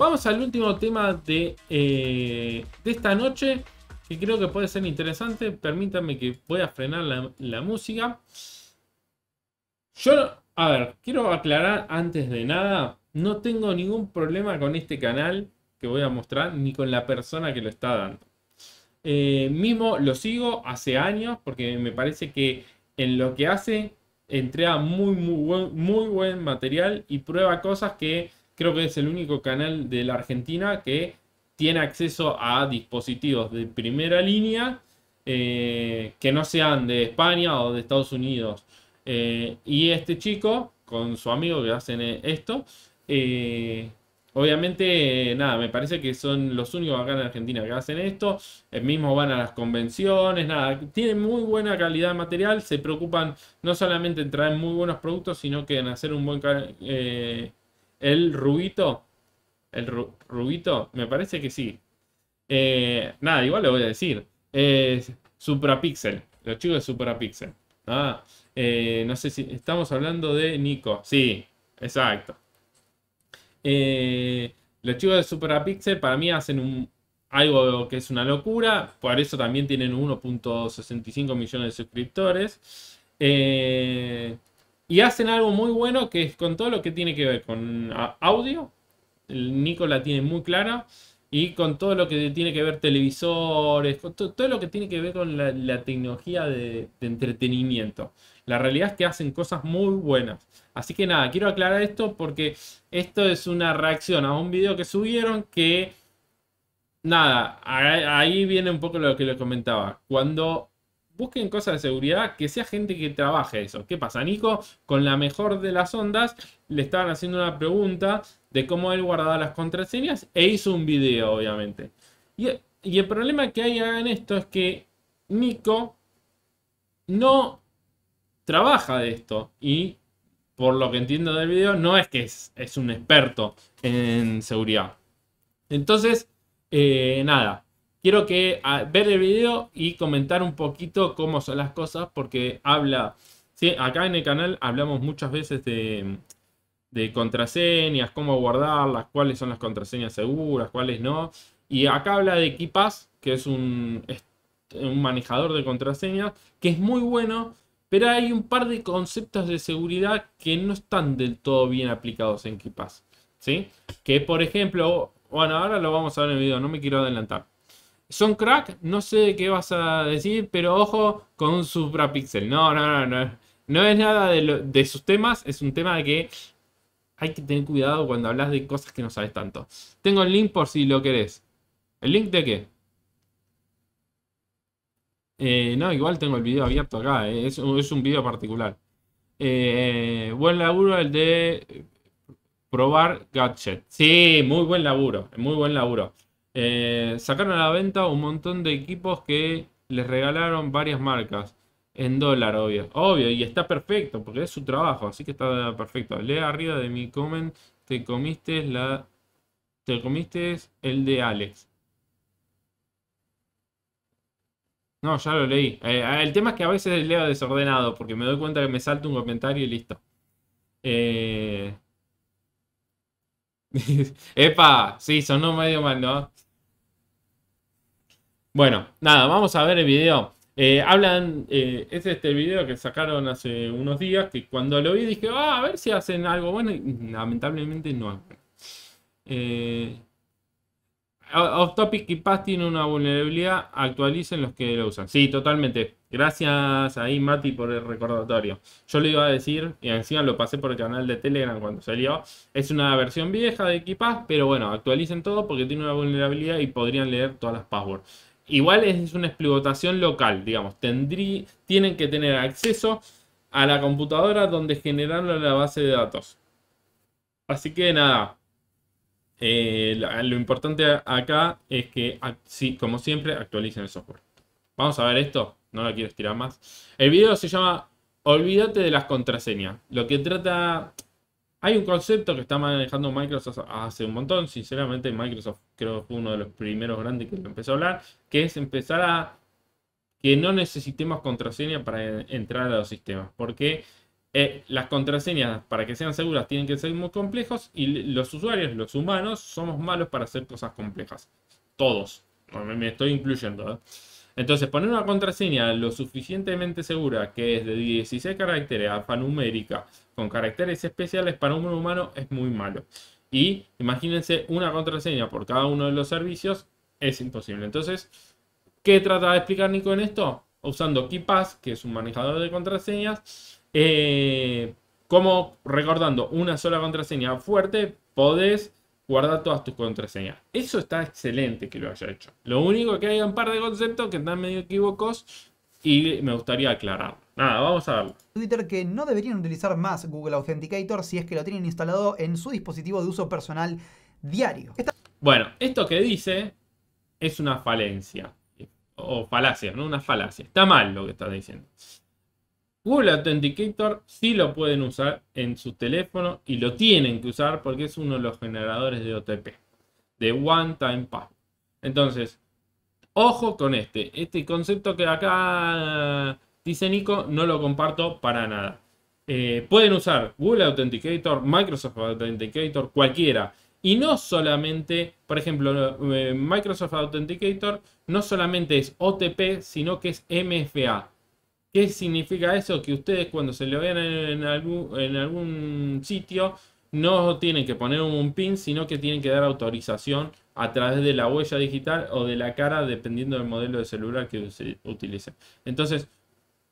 Vamos al último tema eh, de, esta noche, que creo que puede ser interesante. Permítanme que voy a frenar la, música. Yo, a ver, quiero aclarar antes de nada, no tengo ningún problema con este canal que voy a mostrar, ni con la persona que lo está dando. Eh, mismo lo sigo hace años porque me parece que en lo que hace entrega muy, muy, muy buen material y prueba cosas que creo que es el único canal de la Argentina que tiene acceso a dispositivos de primera línea eh, que no sean de España o de Estados Unidos. Eh, y este chico, con su amigo que hacen eh, esto, obviamente, nada, me parece que son los únicos acá en Argentina que hacen esto. El mismo van a las convenciones, nada, tienen muy buena calidad de material, se preocupan no solamente en traer muy buenos productos, sino que en hacer un buen el rubito. El rubito, me parece que sí. Eh, nada, igual le voy a decir. Es Suprapixel. Los chicos de Suprapixel. Ah, eh, no sé si estamos hablando de Nico. Sí, exacto. Eh, los chicos de Suprapixel para mí hacen un, algo que es una locura. Por eso también tienen 1.65 millones de suscriptores. Eh, y hacen algo muy bueno que es con todo lo que tiene que ver con audio. Nico la tiene muy clara. Y con todo lo que tiene que ver televisores, con todo lo que tiene que ver con la, tecnología de, de, entretenimiento. La realidad es que hacen cosas muy buenas. Así que nada, quiero aclarar esto porque esto es una reacción a un video que subieron que... Nada, ahí viene un poco lo que les comentaba. Cuando Busquen cosas de seguridad, que sea gente que trabaje eso. ¿Qué pasa, Nico? Con la mejor de las ondas, le estaban haciendo una pregunta de cómo él guardaba las contraseñas e hizo un video, obviamente. Y, el problema que hay en esto es que Nico no trabaja de esto y por lo que entiendo del video, no es que es, un experto en seguridad. Entonces, eh, nada, quiero que ah, ver el video y comentar un poquito cómo son las cosas, porque habla, acá en el canal hablamos muchas veces de, contraseñas, cómo guardarlas, cuáles son las contraseñas seguras, cuáles no. Y acá habla de KeePass, que es un, manejador de contraseñas, que es muy bueno, pero hay un par de conceptos de seguridad que no están del todo bien aplicados en KeePass. ¿sí? Que por ejemplo, bueno, ahora lo vamos a ver en el video, no me quiero adelantar son crack, no sé qué vas a decir, pero ojo con un suprapixel. No, no, no, no. No es nada de, sus temas, es un tema de que hay que tener cuidado cuando hablas de cosas que no sabes tanto. Tengo el link por si lo querés. ¿El link de qué? Eh, no, igual tengo el video abierto acá, eh. es, un video particular. Eh, buen laburo el de probar gadget. Sí, muy buen laburo, muy buen laburo. Eh, sacaron a la venta un montón de equipos que les regalaron varias marcas. En dólar, obvio. Obvio, y está perfecto, porque es su trabajo, así que está perfecto. Lea arriba de mi comment, te comiste la... Te comiste el de Alex. No, ya lo leí. Eh, el tema es que a veces leo desordenado, porque me doy cuenta que me salto un comentario y listo. Eh, epa, sí, sonó medio mal, ¿no? Bueno, nada, vamos a ver el video. Eh, hablan, eh, es este video que sacaron hace unos días, que cuando lo vi dije, ah, a ver si hacen algo bueno, y lamentablemente no. Eh, Off Topic y tiene una vulnerabilidad, actualicen los que lo usan. Sí, totalmente. Gracias ahí, Mati, por el recordatorio. Yo lo iba a decir, y encima lo pasé por el canal de Telegram cuando salió. Es una versión vieja de Kipaz, pero bueno, actualicen todo porque tiene una vulnerabilidad y podrían leer todas las passwords. Igual es una explotación local, digamos. tienen que tener acceso a la computadora donde generar la base de datos. Así que nada. Eh, lo importante acá es que, sí, como siempre, actualicen el software. Vamos a ver esto. No lo quiero estirar más. El video se llama Olvídate de las contraseñas. Lo que trata hay un concepto que está manejando Microsoft hace un montón, sinceramente Microsoft creo que fue uno de los primeros grandes que lo empezó a hablar, que es empezar a que no necesitemos contraseña para entrar a los sistemas, porque eh, las contraseñas para que sean seguras tienen que ser muy complejos y los usuarios, los humanos, somos malos para hacer cosas complejas. Todos, me estoy incluyendo. ¿eh? Entonces, poner una contraseña lo suficientemente segura que es de 16 caracteres alfanumérica con caracteres especiales para un humano es muy malo. Y imagínense una contraseña por cada uno de los servicios, es imposible. Entonces, ¿qué trata de explicar Nico en esto? Usando KeePass, que es un manejador de contraseñas, eh, como recordando una sola contraseña fuerte, podés guarda todas tus contraseñas. Eso está excelente que lo haya hecho. Lo único que hay un par de conceptos que están medio equívocos y me gustaría aclarar. Nada, vamos a verlo. Twitter que no deberían utilizar más Google Authenticator si es que lo tienen instalado en su dispositivo de uso personal diario. Bueno, esto que dice es una falencia. O falacia, ¿no? Una falacia. Está mal lo que está diciendo. Google Authenticator sí lo pueden usar en su teléfono y lo tienen que usar porque es uno de los generadores de OTP, de One Time Pass. Entonces, ojo con este. Este concepto que acá ah, dice Nico no lo comparto para nada. Eh, pueden usar Google Authenticator, Microsoft Authenticator, cualquiera. Y no solamente, por ejemplo, eh, Microsoft Authenticator no solamente es OTP, sino que es MFA. ¿Qué significa eso? Que ustedes cuando se lo vean en algún, sitio no tienen que poner un pin, sino que tienen que dar autorización a través de la huella digital o de la cara, dependiendo del modelo de celular que se utilice. Entonces,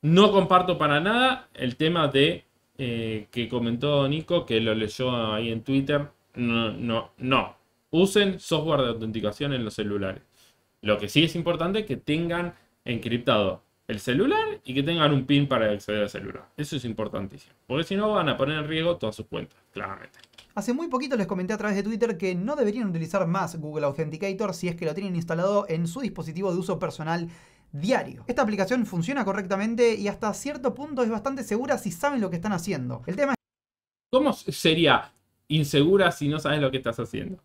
no comparto para nada el tema de eh, que comentó Nico, que lo leyó ahí en Twitter. No, no, no. Usen software de autenticación en los celulares. Lo que sí es importante es que tengan encriptado el celular y que tengan un PIN para acceder al celular. Eso es importantísimo, porque si no van a poner en riesgo todas sus cuentas, claramente. Hace muy poquito les comenté a través de Twitter que no deberían utilizar más Google Authenticator si es que lo tienen instalado en su dispositivo de uso personal diario. Esta aplicación funciona correctamente y hasta cierto punto es bastante segura si saben lo que están haciendo. El tema es... ¿Cómo sería insegura si no sabes lo que estás haciendo?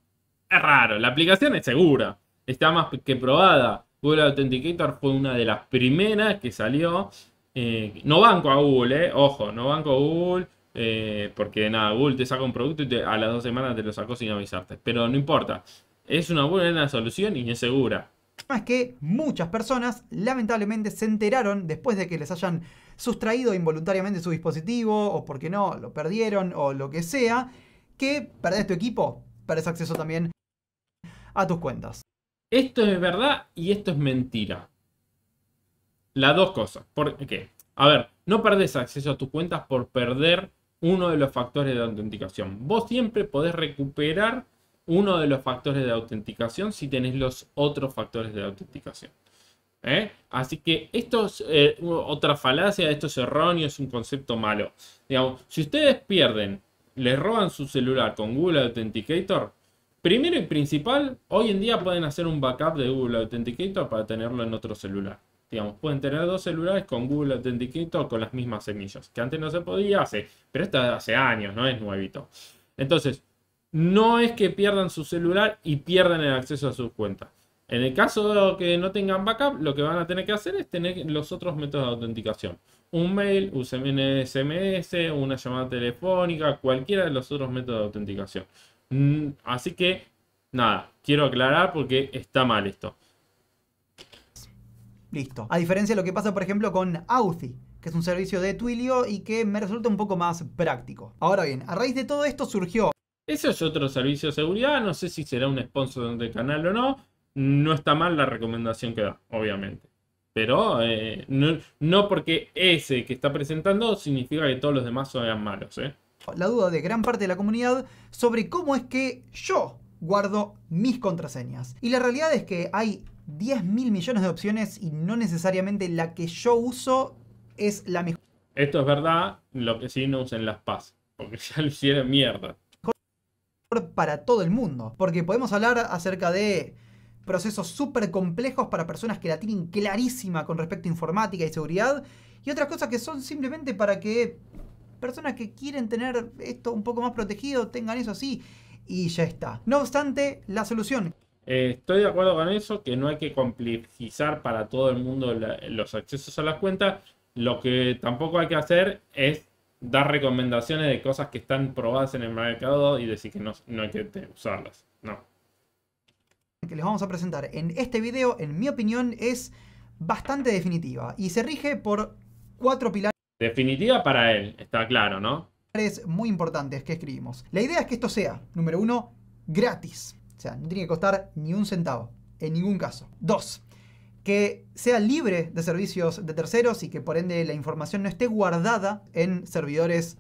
Es raro, la aplicación es segura, está más que probada. Google Authenticator fue una de las primeras que salió. Eh, no banco a Google, eh, ojo, no banco a Google. Eh, porque nada, Google te saca un producto y a las dos semanas te lo sacó sin avisarte. Pero no importa. Es una buena solución y es segura. Es que muchas personas lamentablemente se enteraron después de que les hayan sustraído involuntariamente su dispositivo o porque no, lo perdieron o lo que sea, que perdés tu equipo, perdés acceso también a tus cuentas esto es verdad y esto es mentira. Las dos cosas. ¿Por qué? A ver, no perdés acceso a tus cuentas por perder uno de los factores de autenticación. Vos siempre podés recuperar uno de los factores de autenticación si tenés los otros factores de autenticación. ¿Eh? Así que esto es eh, otra falacia, esto es erróneo, es un concepto malo. Digamos, si ustedes pierden, les roban su celular con Google Authenticator, Primero y principal, hoy en día pueden hacer un backup de Google Authenticator para tenerlo en otro celular. Digamos, pueden tener dos celulares con Google Authenticator con las mismas semillas, que antes no se podía hacer, pero esto hace años, no es nuevito. Entonces, no es que pierdan su celular y pierdan el acceso a sus cuentas. En el caso de que no tengan backup, lo que van a tener que hacer es tener los otros métodos de autenticación. Un mail, un SMS, una llamada telefónica, cualquiera de los otros métodos de autenticación. Mm, así que, nada, quiero aclarar porque está mal esto. Listo. A diferencia de lo que pasa, por ejemplo, con Authy, que es un servicio de Twilio y que me resulta un poco más práctico. Ahora bien, a raíz de todo esto surgió... Ese es otro servicio de seguridad, no sé si será un sponsor del canal o no. No está mal la recomendación que da, obviamente. Pero eh, no, no porque ese que está presentando significa que todos los demás sean malos, ¿eh? la duda de gran parte de la comunidad sobre cómo es que yo guardo mis contraseñas. Y la realidad es que hay 10 mil millones de opciones y no necesariamente la que yo uso es la mejor. Esto es verdad, lo que sí no usen las PAS, porque ya lo hicieron mierda. Para todo el mundo, porque podemos hablar acerca de procesos súper complejos para personas que la tienen clarísima con respecto a informática y seguridad, y otras cosas que son simplemente para que personas que quieren tener esto un poco más protegido tengan eso así y ya está. No obstante, la solución. Eh, estoy de acuerdo con eso, que no hay que complicizar para todo el mundo los accesos a las cuentas. Lo que tampoco hay que hacer es dar recomendaciones de cosas que están probadas en el mercado y decir que no, no hay que usarlas. No. Que les vamos a presentar en este video, en mi opinión, es bastante definitiva y se rige por cuatro pilares definitiva para él, está claro, ¿no? Es Muy es que escribimos. La idea es que esto sea, número uno, gratis. O sea, no tiene que costar ni un centavo, en ningún caso. Dos, que sea libre de servicios de terceros y que por ende la información no esté guardada en servidores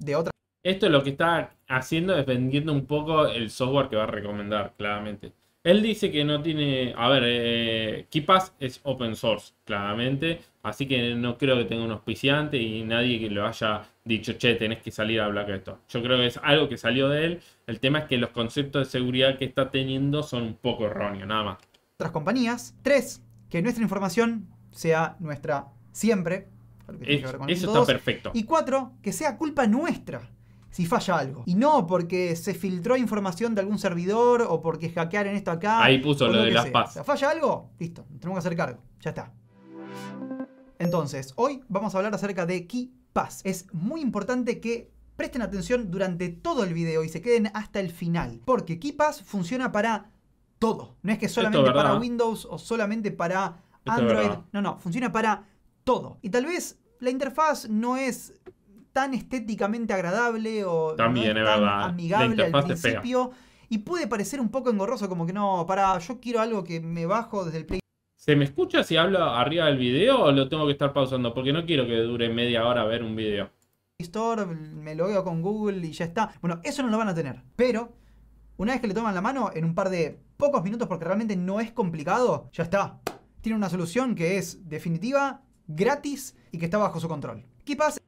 de otra... Esto es lo que está haciendo dependiendo un poco el software que va a recomendar, claramente. Él dice que no tiene. A ver, eh, KeePass es open source, claramente. Así que no creo que tenga un auspiciante y nadie que lo haya dicho, che, tenés que salir a hablar de esto. Yo creo que es algo que salió de él. El tema es que los conceptos de seguridad que está teniendo son un poco erróneos, nada más. Otras compañías. Tres, que nuestra información sea nuestra siempre. eso está perfecto. Y cuatro, que sea culpa nuestra si falla algo. Y no porque se filtró información de algún servidor o porque hackearon esto acá. Ahí puso lo, de las paz. falla algo, listo, tenemos que hacer cargo. Ya está. Entonces, hoy vamos a hablar acerca de Key Es muy importante que presten atención durante todo el video y se queden hasta el final, porque KeyPass funciona para todo. No es que solamente para Windows o solamente para Android. No, no, funciona para todo. Y tal vez la interfaz no es tan estéticamente agradable o tan amigable al principio. Y puede parecer un poco engorroso, como que no, para, yo quiero algo que me bajo desde el Play ¿Se me escucha si hablo arriba del video o lo tengo que estar pausando? Porque no quiero que dure media hora ver un video. Store, me veo con Google y ya está. Bueno, eso no lo van a tener. Pero una vez que le toman la mano, en un par de pocos minutos, porque realmente no es complicado, ya está. Tiene una solución que es definitiva, gratis y que está bajo su control. ¿Qué pasa?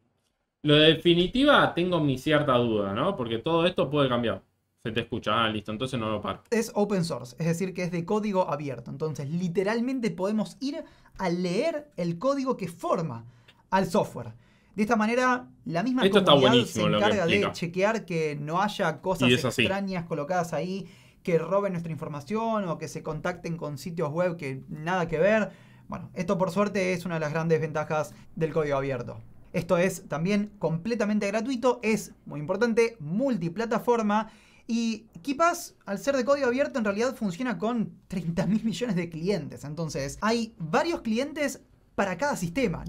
Lo de definitiva tengo mi cierta duda, ¿no? Porque todo esto puede cambiar. Se te escucha, ah, listo, entonces no lo paro. Es open source, es decir, que es de código abierto. Entonces, literalmente podemos ir a leer el código que forma al software. De esta manera, la misma comunidad se encarga de chequear que no haya cosas extrañas colocadas ahí, que roben nuestra información o que se contacten con sitios web que nada que ver. Bueno, esto por suerte es una de las grandes ventajas del código abierto. Esto es también completamente gratuito, es muy importante, multiplataforma y KeePass, al ser de código abierto, en realidad funciona con 30 mil millones de clientes. Entonces, hay varios clientes para cada sistema.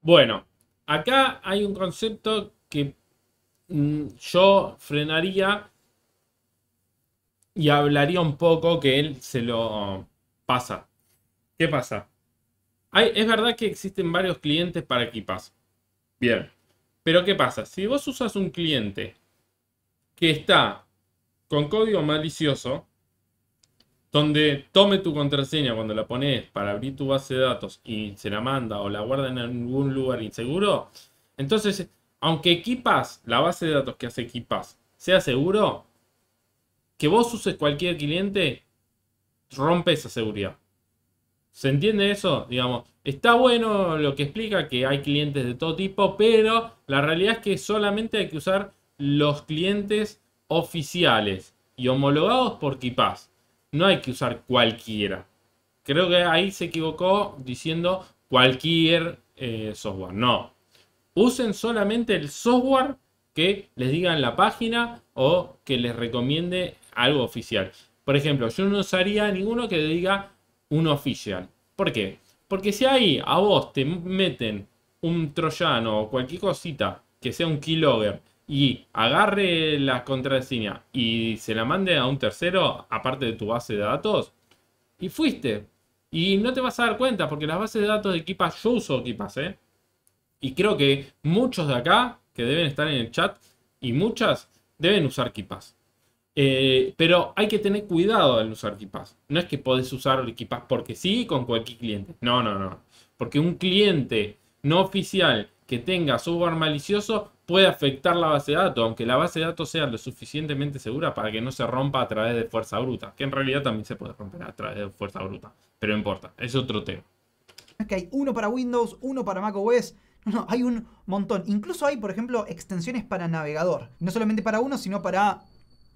Bueno, acá hay un concepto que mm, yo frenaría y hablaría un poco que él se lo pasa. ¿Qué pasa? es verdad que existen varios clientes para KeePass. Bien. Pero ¿qué pasa? Si vos usas un cliente que está con código malicioso, donde tome tu contraseña cuando la pones para abrir tu base de datos y se la manda o la guarda en algún lugar inseguro, entonces, aunque equipas la base de datos que hace equipas sea seguro, que vos uses cualquier cliente, rompe esa seguridad. ¿Se entiende eso? Digamos, está bueno lo que explica que hay clientes de todo tipo, pero la realidad es que solamente hay que usar los clientes oficiales y homologados por Kipaz, No hay que usar cualquiera. Creo que ahí se equivocó diciendo cualquier eh, software. No. Usen solamente el software que les diga en la página o que les recomiende algo oficial. Por ejemplo, yo no usaría ninguno que le diga un oficial. ¿Por qué? Porque si ahí a vos te meten un troyano o cualquier cosita que sea un keylogger y agarre la contraseña y se la mande a un tercero, aparte de tu base de datos, y fuiste. Y no te vas a dar cuenta, porque las bases de datos de Equipas, yo uso Equipas, ¿eh? Y creo que muchos de acá, que deben estar en el chat, y muchas, deben usar Kipas. Eh, pero hay que tener cuidado al usar Kipas. No es que podés usar equipas porque sí con cualquier cliente. No, no, no. Porque un cliente no oficial que tenga software malicioso puede afectar la base de datos, aunque la base de datos sea lo suficientemente segura para que no se rompa a través de fuerza bruta, que en realidad también se puede romper a través de fuerza bruta, pero no importa, es otro tema. Es que hay uno para Windows, uno para macOS, no, no, hay un montón. Incluso hay, por ejemplo, extensiones para navegador, no solamente para uno, sino para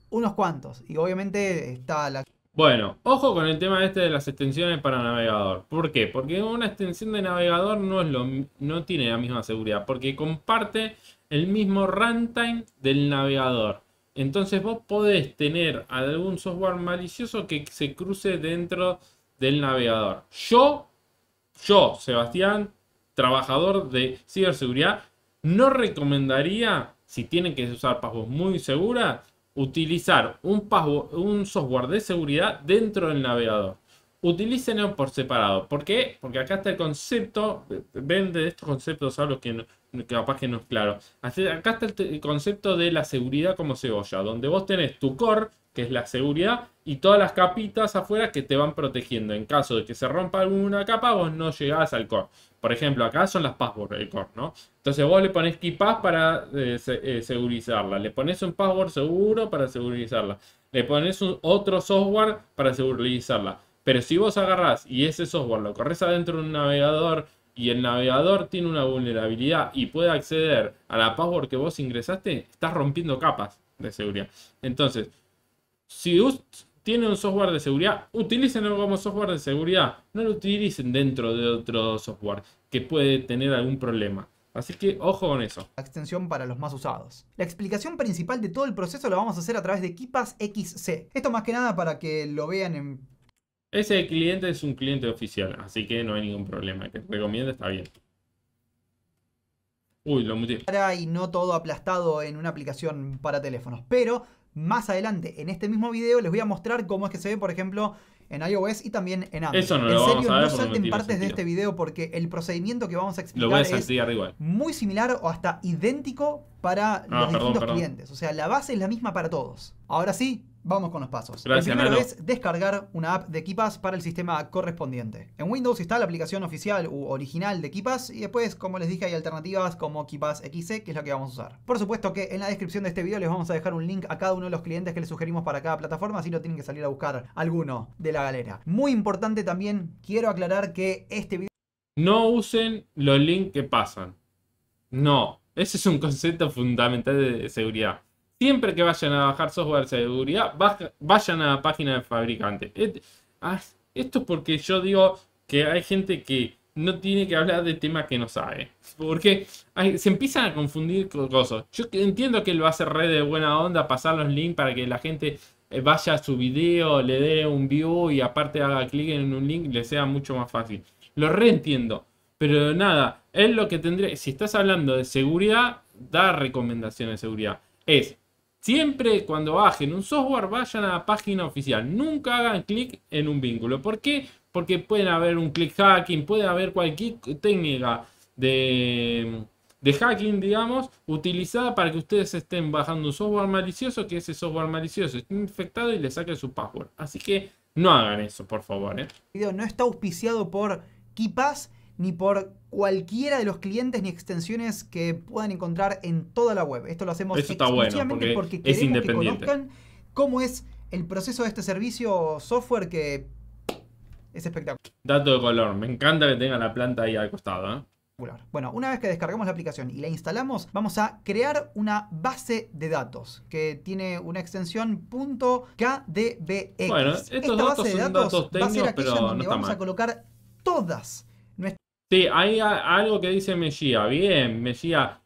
unos cuantos. Y obviamente está la bueno, ojo con el tema este de las extensiones para navegador. ¿Por qué? Porque una extensión de navegador no, es lo, no tiene la misma seguridad, porque comparte el mismo runtime del navegador. Entonces vos podés tener algún software malicioso que se cruce dentro del navegador. Yo, yo, Sebastián, trabajador de ciberseguridad, no recomendaría, si tienen que usar passwords muy seguras, Utilizar un, un software de seguridad dentro del navegador. Utilícenlo por separado. ¿Por qué? Porque acá está el concepto. Ven de estos conceptos algo que, que capaz que no es claro. Acá está el, el concepto de la seguridad como cebolla. Donde vos tenés tu core, que es la seguridad, y todas las capitas afuera que te van protegiendo. En caso de que se rompa alguna capa, vos no llegás al core. Por ejemplo, acá son las passwords del core, ¿no? Entonces vos le pones keypass para eh, eh, segurizarla, le pones un password seguro para segurizarla, le pones otro software para segurizarla. Pero si vos agarrás y ese software lo corres adentro de un navegador y el navegador tiene una vulnerabilidad y puede acceder a la password que vos ingresaste, estás rompiendo capas de seguridad. Entonces, si usted tiene un software de seguridad, utilícenlo como software de seguridad. No lo utilicen dentro de otro software que puede tener algún problema. Así que ojo con eso. La extensión para los más usados. La explicación principal de todo el proceso lo vamos a hacer a través de Kipas XC. Esto más que nada para que lo vean en... Ese cliente es un cliente oficial, así que no hay ningún problema. Que recomienda está bien. Uy, lo muteé. Y no todo aplastado en una aplicación para teléfonos. Pero más adelante en este mismo video les voy a mostrar cómo es que se ve, por ejemplo, en iOS y también en Android. Eso no en serio, no salten partes de este video porque el procedimiento que vamos a explicar es muy similar o hasta idéntico para ah, los distintos clientes. O sea, la base es la misma para todos. Ahora sí, Vamos con los pasos. el primero es descargar una app de Kipas para el sistema correspondiente. En Windows está la aplicación oficial u original de Kipas y después, como les dije, hay alternativas como Kipas XC, que es la que vamos a usar. Por supuesto que en la descripción de este video les vamos a dejar un link a cada uno de los clientes que les sugerimos para cada plataforma, si no tienen que salir a buscar alguno de la galera. Muy importante también, quiero aclarar que este video... No usen los links que pasan. No, ese es un concepto fundamental de seguridad. Siempre que vayan a bajar software de seguridad, vayan a la página del fabricante. Ah, esto es porque yo digo que hay gente que no tiene que hablar de temas que no sabe. Porque se empiezan a confundir cosas. Yo entiendo que él va a hacer red de buena onda, pasar los links para que la gente eh, vaya a su video, le dé un view y aparte haga clic en un link, le sea mucho más fácil. Lo reentiendo. Pero nada, es lo que tendría. Si estás hablando de seguridad, da recomendaciones de seguridad. Es Siempre cuando bajen un software vayan a la página oficial. Nunca hagan clic en un vínculo. ¿Por qué? Porque pueden haber un click hacking, puede haber cualquier técnica de, hacking, digamos, utilizada para que ustedes estén bajando un software malicioso, que ese software malicioso esté infectado y le saque su password. Así que no hagan eso, por favor. ¿eh? no está auspiciado por KeePass ni por cualquiera de los clientes ni extensiones que puedan encontrar en toda la web. Esto lo hacemos está exclusivamente bueno, porque, es independiente. que conozcan cómo es el proceso de este servicio software que es espectacular. Dato de color, me encanta que tenga la planta ahí al costado. ¿eh? Bueno, una vez que descargamos la aplicación y la instalamos, vamos a crear una base de datos que tiene una extensión .kdbx. Bueno, estos Esta datos base de datos, a ser pero donde vamos a colocar todas Sí, hay algo que dice Mejía. Bien, Mejía.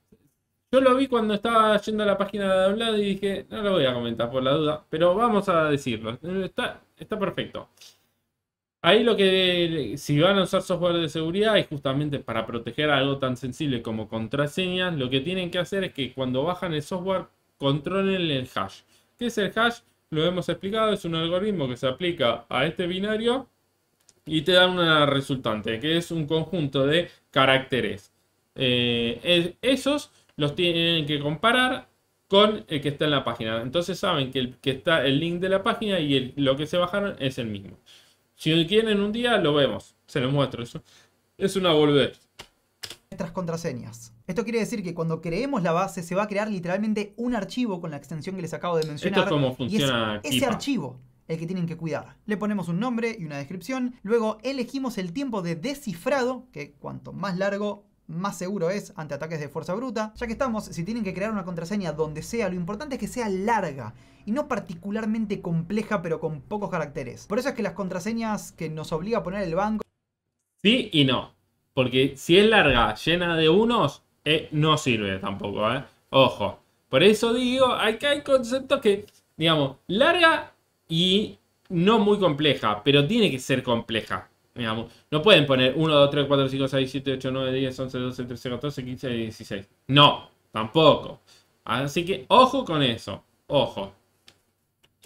Yo lo vi cuando estaba yendo a la página de hablar y dije, no lo voy a comentar por la duda, pero vamos a decirlo. Está, perfecto. Ahí lo que, si van a usar software de seguridad y justamente para proteger algo tan sensible como contraseñas, lo que tienen que hacer es que cuando bajan el software controlen el hash. ¿Qué es el hash? Lo hemos explicado, es un algoritmo que se aplica a este binario y te dan una resultante, que es un conjunto de caracteres. Eh, esos los tienen que comparar con el que está en la página. Entonces saben que el está el link de la página y lo que se bajaron es el mismo. Si quieren un día lo vemos, se lo muestro. Eso es una volver Nuestras contraseñas. Esto quiere decir que cuando creemos la base se va a crear literalmente un archivo con la extensión que les acabo de mencionar. Esto funciona. Y ese archivo el que tienen que cuidar. Le ponemos un nombre y una descripción, luego elegimos el tiempo de descifrado, que cuanto más largo, más seguro es ante ataques de fuerza bruta. Ya que estamos, si tienen que crear una contraseña donde sea, lo importante es que sea larga y no particularmente compleja pero con pocos caracteres. Por eso es que las contraseñas que nos obliga a poner el banco... Sí y no. Porque si es larga, llena de unos, eh, no sirve tampoco, ¿eh? Ojo. Por eso digo, que hay conceptos que, digamos, larga y no muy compleja, pero tiene que ser compleja. No pueden poner 1, 2, 3, 4, 5, 6, 7, 8, 9, 10, 11, 12, 13, 14, 15, 16. No, tampoco. Así que ojo con eso, ojo.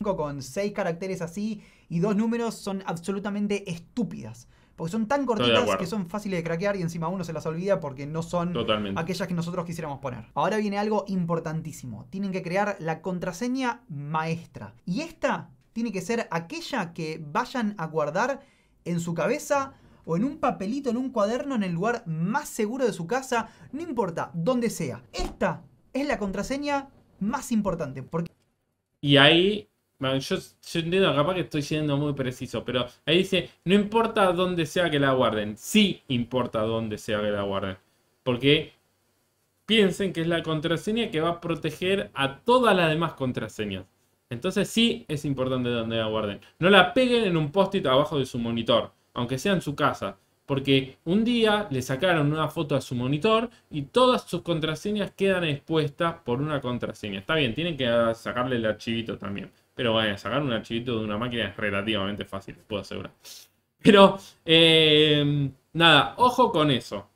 Con 6 caracteres así y dos números son absolutamente estúpidas. Porque son tan cortitas que son fáciles de craquear y encima uno se las olvida porque no son aquellas que nosotros quisiéramos poner. Ahora viene algo importantísimo. Tienen que crear la contraseña maestra. Y esta tiene que ser aquella que vayan a guardar en su cabeza o en un papelito, en un cuaderno, en el lugar más seguro de su casa, no importa, donde sea. Esta es la contraseña más importante. Porque... Y ahí, bueno, yo, entiendo, capaz que estoy siendo muy preciso, pero ahí dice, no importa dónde sea que la guarden, sí importa dónde sea que la guarden. Porque piensen que es la contraseña que va a proteger a todas las demás contraseñas. Entonces sí es importante donde la guarden. No la peguen en un post-it abajo de su monitor, aunque sea en su casa. Porque un día le sacaron una foto a su monitor y todas sus contraseñas quedan expuestas por una contraseña. Está bien, tienen que sacarle el archivito también. Pero vaya, sacar un archivito de una máquina es relativamente fácil, puedo asegurar. Pero, em, nada, ojo con eso.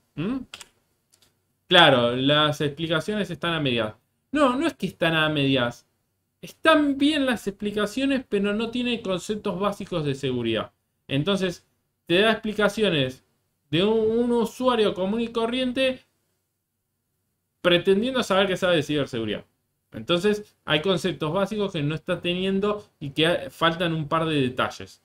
Claro, las explicaciones están a medias. No, no es que están a medias están bien las explicaciones, pero no tiene conceptos básicos de seguridad. Entonces, te da explicaciones de un, usuario común y corriente pretendiendo saber que sabe de ciberseguridad. Entonces, hay conceptos básicos que no está teniendo y que faltan un par de detalles.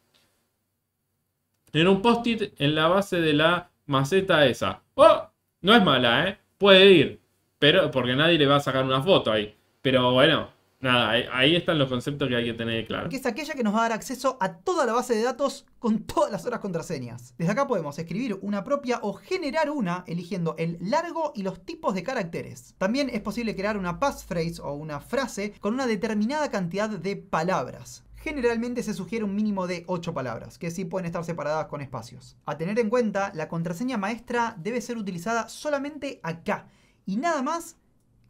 En un post-it en la base de la maceta esa. ¡Oh! No es mala, ¿eh? Puede ir. Pero, porque nadie le va a sacar una foto ahí. Pero bueno, Nada, ahí, están los conceptos que hay que tener claro. Que es aquella que nos va a dar acceso a toda la base de datos con todas las otras contraseñas. Desde acá podemos escribir una propia o generar una eligiendo el largo y los tipos de caracteres. También es posible crear una passphrase o una frase con una determinada cantidad de palabras. Generalmente se sugiere un mínimo de 8 palabras, que sí pueden estar separadas con espacios. A tener en cuenta, la contraseña maestra debe ser utilizada solamente acá y nada más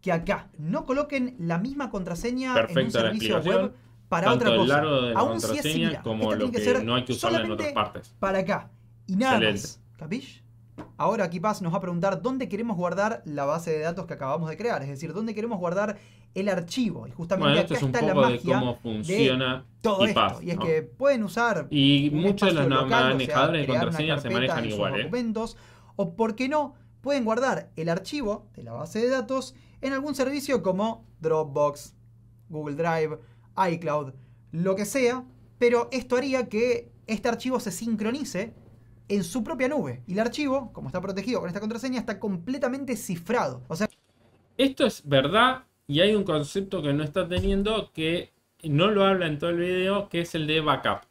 que acá no coloquen la misma contraseña en un servicio web para otra cosa. Aún si es Como Esta lo que, ser no hay que usarla en otras partes. Para acá. Y nada Excelente. más. ¿Capish? Ahora aquí Paz nos va a preguntar dónde queremos guardar la base de datos que acabamos de crear, es decir, dónde queremos guardar el archivo. Y justamente acá está la magia de cómo funciona todo esto. y es que pueden usar y muchos de los manejadores de contraseñas se manejan igual, ¿eh? o por qué no pueden guardar el archivo de la base de datos en algún servicio como Dropbox, Google Drive, iCloud, lo que sea, pero esto haría que este archivo se sincronice en su propia nube. Y el archivo, como está protegido con esta contraseña, está completamente cifrado. O sea... Esto es verdad y hay un concepto que no está teniendo que no lo habla en todo el video, que es el de backup.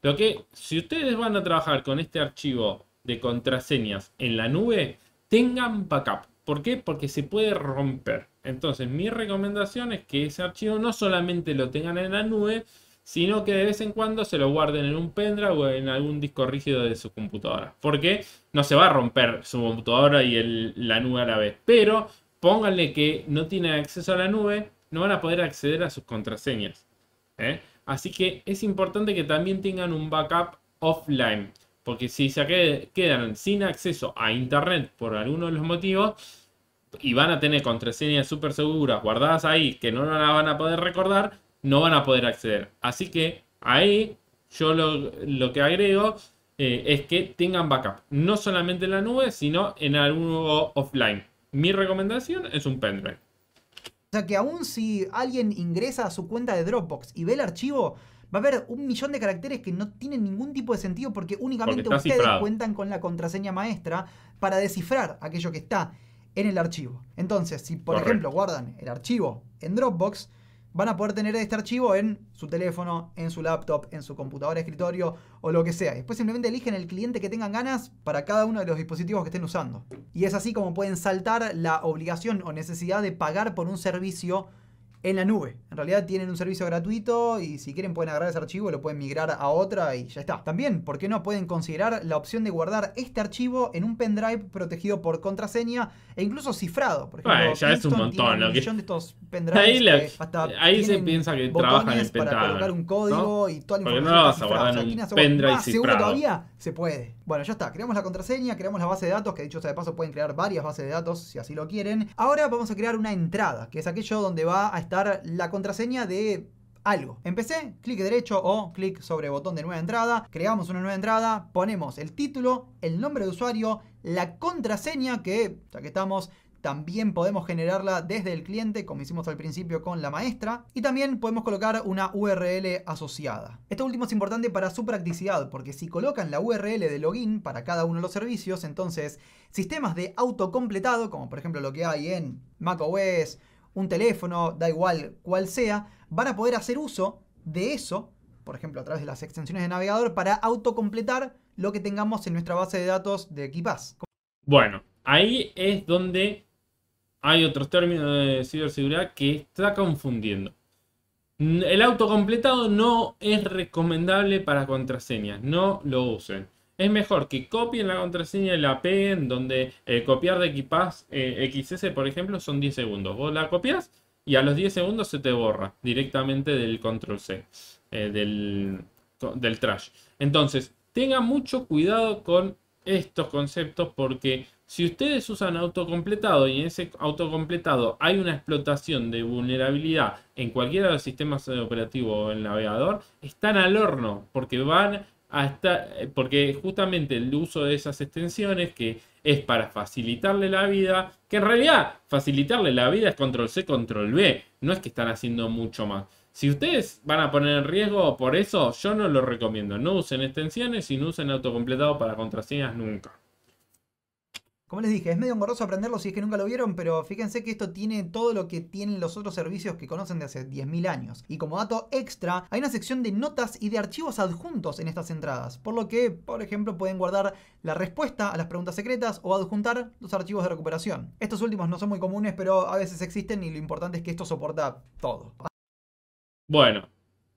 Lo que, si ustedes van a trabajar con este archivo de contraseñas en la nube, tengan backup. ¿Por qué? Porque se puede romper. Entonces, mi recomendación es que ese archivo no solamente lo tengan en la nube, sino que de vez en cuando se lo guarden en un pendrive o en algún disco rígido de su computadora. Porque no se va a romper su computadora y la nube a la vez. Pero pónganle que no tiene acceso a la nube, no van a poder acceder a sus contraseñas. ¿eh? Así que es importante que también tengan un backup offline. Porque si se quedan sin acceso a internet por alguno de los motivos, y van a tener contraseñas súper seguras guardadas ahí que no las van a poder recordar, no van a poder acceder. Así que ahí yo lo, que agrego eh, es que tengan backup, no solamente en la nube, sino en algún nuevo offline. Mi recomendación es un pendrive. O sea que aún si alguien ingresa a su cuenta de Dropbox y ve el archivo, va a haber un millón de caracteres que no tienen ningún tipo de sentido porque únicamente ustedes cuentan con la contraseña maestra para descifrar aquello que está en el archivo. Entonces, si por ejemplo guardan el archivo en Dropbox, van a poder tener este archivo en su teléfono, en su laptop, en su computadora escritorio o lo que sea. Después simplemente eligen el cliente que tengan ganas para cada uno de los dispositivos que estén usando. Y es así como pueden saltar la obligación o necesidad de pagar por un servicio en la nube. En realidad tienen un servicio gratuito y si quieren pueden agarrar ese archivo, lo pueden migrar a otra y ya está. También, ¿por qué no pueden considerar la opción de guardar este archivo en un pendrive protegido por contraseña e incluso cifrado? Por ejemplo, ya es un montón. Lo que... de estos pendrives ahí, hasta ahí se piensa que trabajan en el pendrive. Para colocar un código ¿no? y toda la información. Porque no lo vas a guardar en un pendrive cifrado. Seguro todavía se puede. Bueno, ya está, creamos la contraseña, creamos la base de datos, que dicho sea de paso pueden crear varias bases de datos si así lo quieren. Ahora vamos a crear una entrada, que es aquello donde va a estar la contraseña de algo. Empecé, clic derecho o clic sobre botón de nueva entrada, creamos una nueva entrada, ponemos el título, el nombre de usuario, la contraseña que, ya que estamos, también podemos generarla desde el cliente, como hicimos al principio con la maestra. Y también podemos colocar una URL asociada. Esto último es importante para su practicidad, porque si colocan la URL de login para cada uno de los servicios, entonces sistemas de autocompletado, como por ejemplo lo que hay en macOS, un teléfono, da igual cual sea, van a poder hacer uso de eso, por ejemplo a través de las extensiones de navegador, para autocompletar lo que tengamos en nuestra base de datos de equipaz. Bueno, ahí es donde hay otros términos de ciberseguridad que está confundiendo. El autocompletado no es recomendable para contraseñas, no lo usen. Es mejor que copien la contraseña y la peguen, donde eh, copiar de equipas, eh, XS, por ejemplo, son 10 segundos. Vos la copias y a los 10 segundos se te borra directamente del control C, eh, del, del trash. Entonces, tenga mucho cuidado con estos conceptos porque si ustedes usan autocompletado y en ese autocompletado hay una explotación de vulnerabilidad en cualquiera de los sistemas operativos o el navegador, están al horno porque van a estar, eh, porque justamente el uso de esas extensiones que es para facilitarle la vida, que en realidad facilitarle la vida es control C, control B, no es que están haciendo mucho más. Si ustedes van a poner en riesgo por eso, yo no lo recomiendo. No usen extensiones y no usen autocompletado para contraseñas nunca. Como les dije, es medio engorroso aprenderlo si es que nunca lo vieron, pero fíjense que esto tiene todo lo que tienen los otros servicios que conocen de hace 10.000 años. Y como dato extra, hay una sección de notas y de archivos adjuntos en estas entradas, por lo que, por ejemplo, pueden guardar la respuesta a las preguntas secretas o adjuntar los archivos de recuperación. Estos últimos no son muy comunes, pero a veces existen y lo importante es que esto soporta todo. Bueno,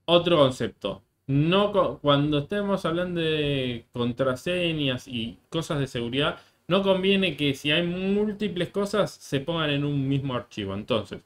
otro concepto. No, cuando estemos hablando de contraseñas y cosas de seguridad, no conviene que si hay múltiples cosas se pongan en un mismo archivo. Entonces,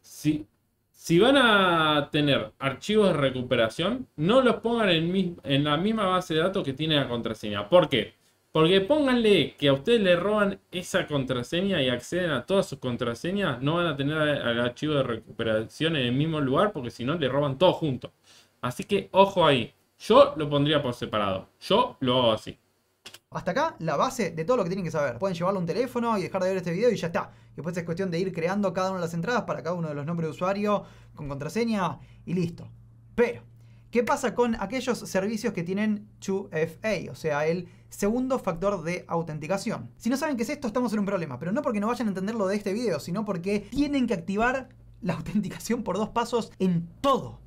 si, van a tener archivos de recuperación, no los pongan en, la misma base de datos que tiene la contraseña. ¿Por qué? Porque pónganle que a ustedes le roban esa contraseña y acceden a todas sus contraseñas, no van a tener el archivo de recuperación en el mismo lugar porque si no le roban todo junto. Así que ojo ahí. Yo lo pondría por separado. Yo lo hago así. Hasta acá, la base de todo lo que tienen que saber. Pueden a un teléfono y dejar de ver este video y ya está. Y después es cuestión de ir creando cada una de las entradas para cada uno de los nombres de usuario con contraseña y listo. Pero, ¿qué pasa con aquellos servicios que tienen 2FA? O sea, el segundo factor de autenticación. Si no saben qué es esto, estamos en un problema. Pero no porque no vayan a entender lo de este video, sino porque tienen que activar la autenticación por dos pasos en todo.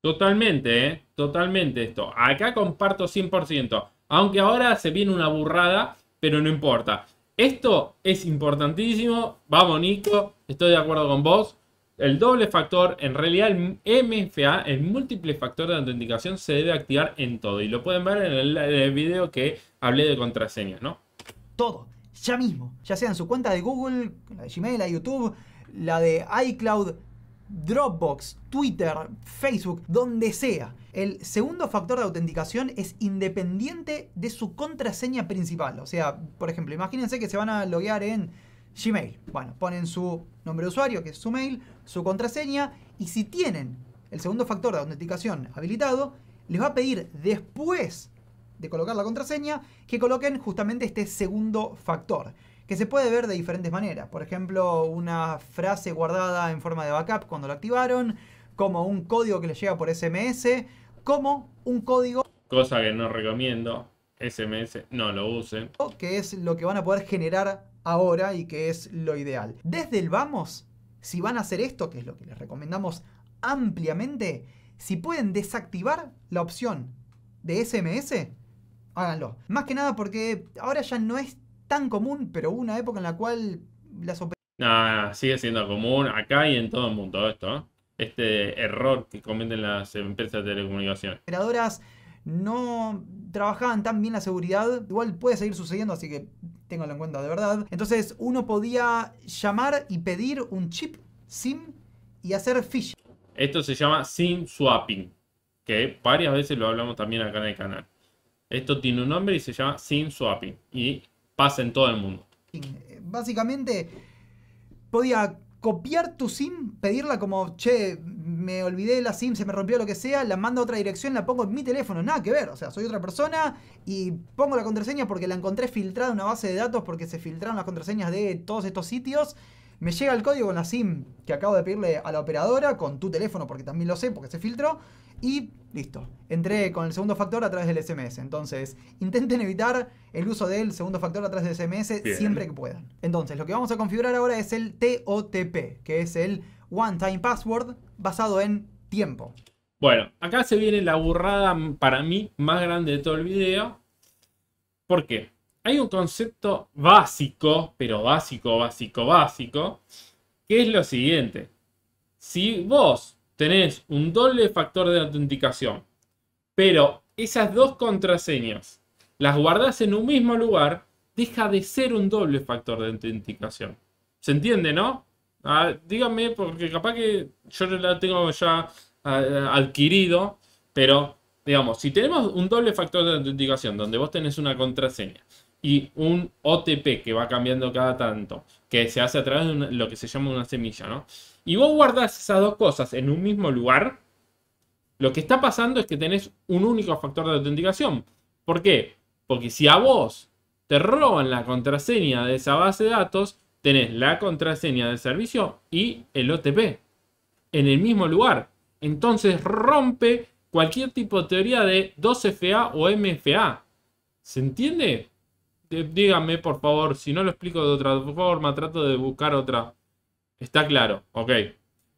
Totalmente, ¿eh? totalmente esto. Acá comparto 100%. Aunque ahora se viene una burrada, pero no importa. Esto es importantísimo. Vamos, Nico. Estoy de acuerdo con vos. El doble factor, en realidad el MFA, el múltiple factor de autenticación, se debe activar en todo. Y lo pueden ver en el, video que hablé de contraseñas, ¿no? Todo, ya mismo. Ya sea en su cuenta de Google, la de Gmail, la de YouTube, la de iCloud, Dropbox, Twitter, Facebook, donde sea. El segundo factor de autenticación es independiente de su contraseña principal. O sea, por ejemplo, imagínense que se van a loguear en Gmail. Bueno, ponen su nombre de usuario, que es su mail, su contraseña, y si tienen el segundo factor de autenticación habilitado, les va a pedir después de colocar la contraseña que coloquen justamente este segundo factor que se puede ver de diferentes maneras. Por ejemplo, una frase guardada en forma de backup cuando lo activaron, como un código que le llega por SMS, como un código... Cosa que no recomiendo, SMS, no lo usen. Que es lo que van a poder generar ahora y que es lo ideal. Desde el vamos, si van a hacer esto, que es lo que les recomendamos ampliamente, si pueden desactivar la opción de SMS, háganlo. Más que nada porque ahora ya no es tan común, pero hubo una época en la cual las operaciones... Ah, sigue siendo común acá y en todo el mundo esto, ¿eh? este error que cometen las empresas de telecomunicaciones. Operadoras no trabajaban tan bien la seguridad, igual puede seguir sucediendo, así que ténganlo en cuenta de verdad. Entonces uno podía llamar y pedir un chip SIM y hacer phishing. Esto se llama SIM swapping, que varias veces lo hablamos también acá en el canal. Esto tiene un nombre y se llama SIM swapping. Y pasa en todo el mundo. Básicamente, podía copiar tu SIM, pedirla como, che, me olvidé de la SIM, se me rompió lo que sea, la mando a otra dirección, la pongo en mi teléfono, nada que ver, o sea, soy otra persona y pongo la contraseña porque la encontré filtrada en una base de datos porque se filtraron las contraseñas de todos estos sitios. Me llega el código con la SIM que acabo de pedirle a la operadora, con tu teléfono porque también lo sé, porque se filtró, y listo. Entré con el segundo factor a través del SMS. Entonces, intenten evitar el uso del segundo factor a través del SMS siempre que puedan. Entonces, lo que vamos a configurar ahora es el TOTP, que es el One Time Password basado en tiempo. Bueno, acá se viene la burrada para mí más grande de todo el video. ¿Por qué? Hay un concepto básico, pero básico, básico, básico, que es lo siguiente. Si vos tenés un doble factor de autenticación. Pero esas dos contraseñas las guardás en un mismo lugar, deja de ser un doble factor de autenticación. ¿Se entiende, no? díganme, porque capaz que yo la tengo ya adquirido, pero digamos, si tenemos un doble factor de autenticación donde vos tenés una contraseña y un OTP que va cambiando cada tanto, que se hace a través de lo que se llama una semilla, ¿no? y vos guardás esas dos cosas en un mismo lugar, lo que está pasando es que tenés un único factor de autenticación. ¿Por qué? Porque si a vos te roban la contraseña de esa base de datos, tenés la contraseña del servicio y el OTP en el mismo lugar. Entonces rompe cualquier tipo de teoría de 2FA o MFA. ¿Se entiende? Díganme por favor, si no lo explico de otra forma, trato de buscar otra Está claro, ok.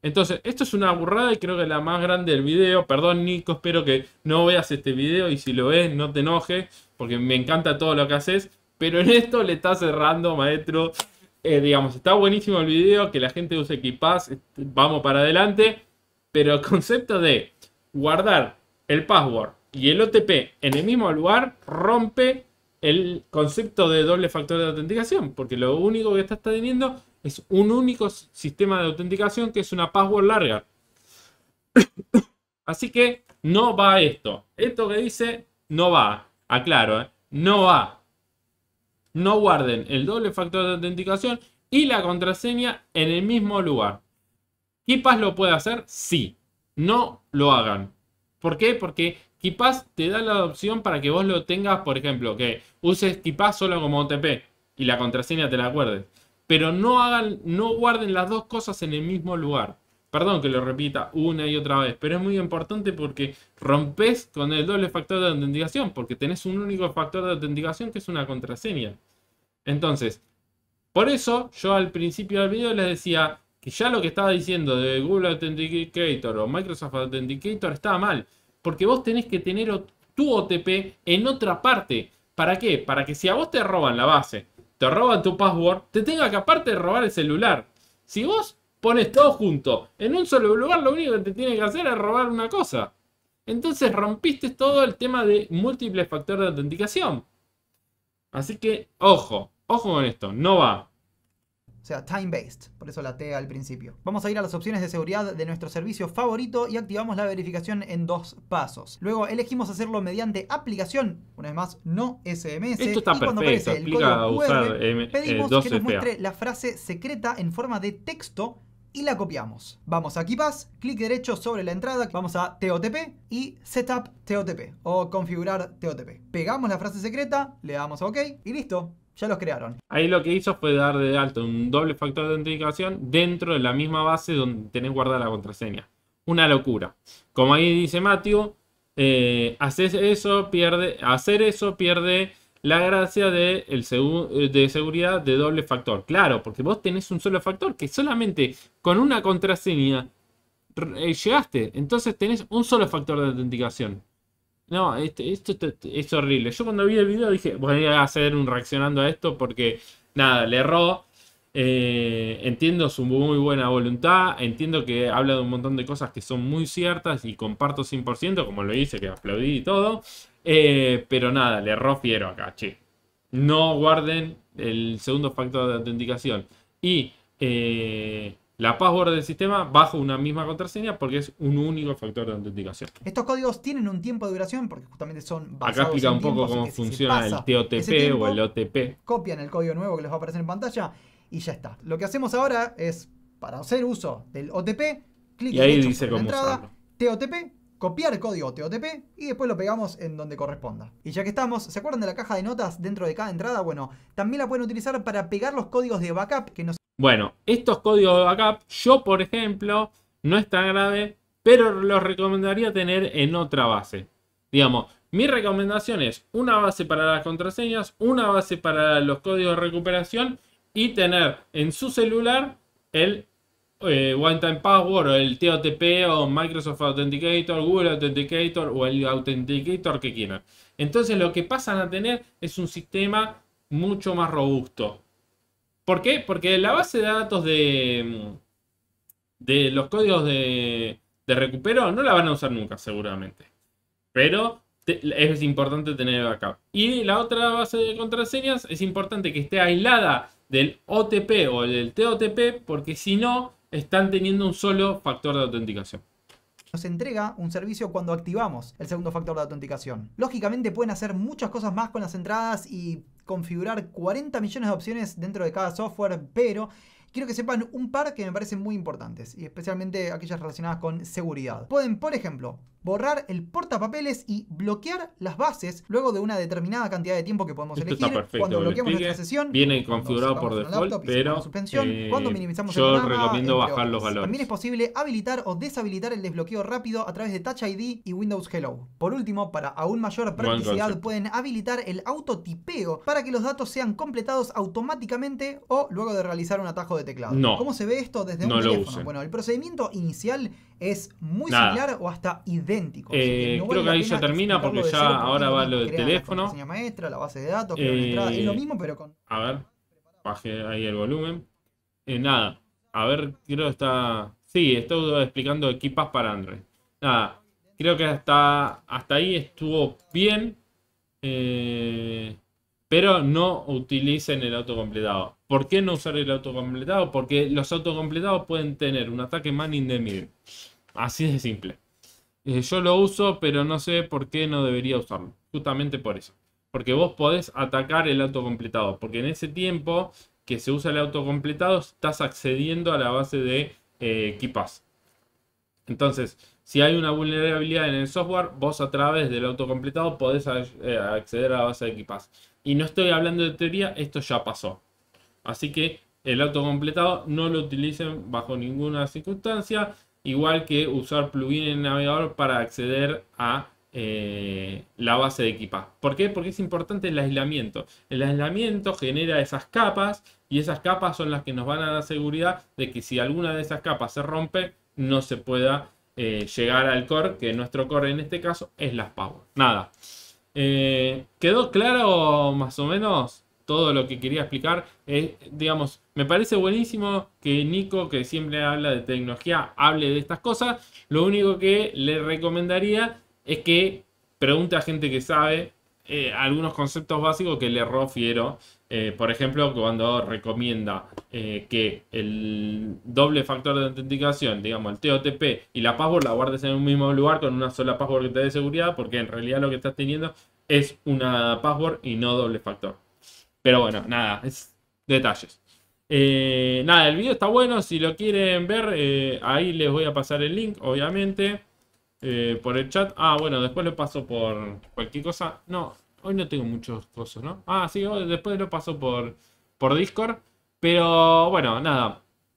Entonces, esto es una burrada y creo que es la más grande del video. Perdón, Nico, espero que no veas este video y si lo ves, no te enojes, porque me encanta todo lo que haces. Pero en esto le está cerrando, maestro. Eh, digamos, está buenísimo el video, que la gente use equipaz, eh, vamos para adelante. Pero el concepto de guardar el password y el OTP en el mismo lugar rompe el concepto de doble factor de autenticación, porque lo único que está teniendo es un único sistema de autenticación que es una password larga. Así que no va esto. Esto que dice no va. Aclaro, ¿eh? no va. No guarden el doble factor de autenticación y la contraseña en el mismo lugar. ¿Keepass lo puede hacer? Sí. No lo hagan. ¿Por qué? Porque Keepass te da la opción para que vos lo tengas, por ejemplo, que uses Keepass solo como OTP y la contraseña te la acuerdes pero no hagan, no guarden las dos cosas en el mismo lugar. Perdón que lo repita una y otra vez, pero es muy importante porque rompes con el doble factor de autenticación, porque tenés un único factor de autenticación que es una contraseña. Entonces, por eso yo al principio del video les decía que ya lo que estaba diciendo de Google Authenticator o Microsoft Authenticator estaba mal, porque vos tenés que tener tu OTP en otra parte. ¿Para qué? Para que si a vos te roban la base te roban tu password, te tenga que aparte de robar el celular. Si vos pones todo junto en un solo lugar, lo único que te tiene que hacer es robar una cosa. Entonces rompiste todo el tema de múltiples factores de autenticación. Así que, ojo, ojo con esto, no va. O sea, time-based, por eso la T al principio. Vamos a ir a las opciones de seguridad de nuestro servicio favorito y activamos la verificación en dos pasos. Luego elegimos hacerlo mediante aplicación, una vez más, no SMS. Esto está y cuando perfecto, aparece el código eh, eh, pedimos que nos muestre la frase secreta en forma de texto y la copiamos. Vamos a vas clic derecho sobre la entrada, vamos a TOTP y Setup TOTP o configurar TOTP. Pegamos la frase secreta, le damos a OK y listo ya los crearon. Ahí lo que hizo fue dar de alto un doble factor de autenticación dentro de la misma base donde tenés guardada la contraseña. Una locura. Como ahí dice Matthew, eh, eso, pierde, hacer eso pierde la gracia de, el eh, de seguridad de doble factor. Claro, porque vos tenés un solo factor que solamente con una contraseña eh, llegaste. Entonces tenés un solo factor de autenticación. No, este, esto es horrible. Yo cuando vi el video dije, voy a hacer un reaccionando a esto porque, nada, le erró. Eh, entiendo su muy buena voluntad, entiendo que habla de un montón de cosas que son muy ciertas y comparto 100%, como lo hice, que aplaudí y todo. Eh, pero nada, le erró fiero acá, che. No guarden el segundo factor de autenticación. Y eh, la password del sistema bajo una misma contraseña porque es un único factor de autenticación. Estos códigos tienen un tiempo de duración porque justamente son basados Acá explica un poco cómo funciona el TOTP o el OTP. Copian el código nuevo que les va a aparecer en pantalla y ya está. Lo que hacemos ahora es, para hacer uso del OTP, clic en ahí dice entrada, usarlo. TOTP copiar el código TOTP y después lo pegamos en donde corresponda. Y ya que estamos, ¿se acuerdan de la caja de notas dentro de cada entrada? Bueno, también la pueden utilizar para pegar los códigos de backup que nos... Bueno, estos códigos de backup, yo por ejemplo, no está tan grave, pero los recomendaría tener en otra base. Digamos, mi recomendación es una base para las contraseñas, una base para los códigos de recuperación y tener en su celular el eh, One Time Password o el TOTP o Microsoft Authenticator, Google Authenticator o el Authenticator que quieran. Entonces lo que pasan a tener es un sistema mucho más robusto. ¿Por qué? Porque la base de datos de, mm, los códigos de, recupero no la van a usar nunca seguramente. Pero es importante tener backup. Y la otra base de contraseñas es importante que esté aislada del OTP o del TOTP porque si no están teniendo un solo factor de autenticación nos entrega un servicio cuando activamos el segundo factor de autenticación. Lógicamente pueden hacer muchas cosas más con las entradas y configurar 40 millones de opciones dentro de cada software, pero quiero que sepan un par que me parecen muy importantes, y especialmente aquellas relacionadas con seguridad. Pueden, por ejemplo, borrar el portapapeles y bloquear las bases luego de una determinada cantidad de tiempo que podemos elegir. cuando bloqueamos nuestra sesión, viene configurado por default, pero eh, cuando minimizamos el programa, recomiendo los valores. También es posible habilitar o deshabilitar el desbloqueo rápido a través de Touch ID y Windows Hello. Por último, para aún mayor practicidad, pueden habilitar el autotipeo para que los datos sean completados automáticamente o luego de realizar un atajo de teclado. ¿Cómo se ve esto desde un teléfono? Bueno, el procedimiento inicial es muy similar o hasta idéntico. Eh, creo que ahí ya termina porque ya ahora va lo del teléfono. La maestra, la base de datos, eh, es lo mismo pero con... A ver, Baje ahí el volumen. Eh, nada, a ver, creo que está... Sí, estoy explicando equipas para Android. Nada, creo que hasta, hasta ahí estuvo bien, pero no utilicen el completado ¿Por qué no usar el autocompletado? Porque los autocompletados pueden tener un ataque Manning de middle. Así de simple. Eh, yo lo uso, pero no sé por qué no debería usarlo. Justamente por eso. Porque vos podés atacar el autocompletado. Porque en ese tiempo que se usa el autocompletado, estás accediendo a la base de eh, equipas. Entonces, si hay una vulnerabilidad en el software, vos a través del autocompletado podés eh, acceder a la base de Keepass. Y no estoy hablando de teoría, esto ya pasó. Así que el autocompletado no lo utilicen bajo ninguna circunstancia, igual que usar plugin en el navegador para acceder a eh, la base de equipa. ¿Por qué? Porque es importante el aislamiento. El aislamiento genera esas capas y esas capas son las que nos van a dar seguridad de que si alguna de esas capas se rompe, no se pueda eh, llegar al core, que nuestro core en este caso es las power. Nada. Eh, ¿Quedó claro más o menos todo lo que quería explicar. es, eh, digamos, me parece buenísimo que Nico, que siempre habla de tecnología, hable de estas cosas. Lo único que le recomendaría es que pregunte a gente que sabe eh, algunos conceptos básicos que le refiero. Eh, por ejemplo, cuando recomienda que el doble factor de autenticación, digamos el TOTP y la password, la guardes en un mismo lugar con una sola password que te dé seguridad, porque en realidad lo que estás teniendo es una password y no doble factor. Pero bueno, nada, es detalles. Eh, nada, el video está bueno. Si lo quieren ver, eh, ahí les voy a pasar el link, obviamente. Eh, por el chat. Ah, bueno, después lo paso por cualquier cosa. No, hoy no tengo muchos cosas, ¿no? Ah, sí, después lo paso por, por Discord. Pero bueno, nada.